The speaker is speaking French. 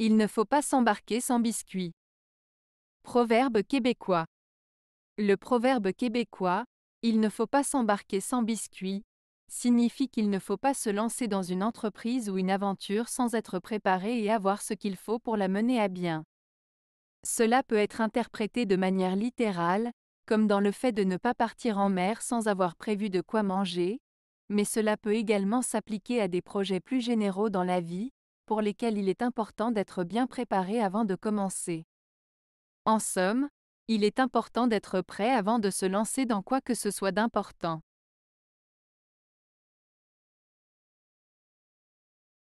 Il ne faut pas s'embarquer sans biscuit. Proverbe québécois. Le proverbe québécois, il ne faut pas s'embarquer sans biscuit, signifie qu'il ne faut pas se lancer dans une entreprise ou une aventure sans être préparé et avoir ce qu'il faut pour la mener à bien. Cela peut être interprété de manière littérale, comme dans le fait de ne pas partir en mer sans avoir prévu de quoi manger, mais cela peut également s'appliquer à des projets plus généraux dans la vie, pour lesquels il est important d'être bien préparé avant de commencer. En somme, il est important d'être prêt avant de se lancer dans quoi que ce soit d'important.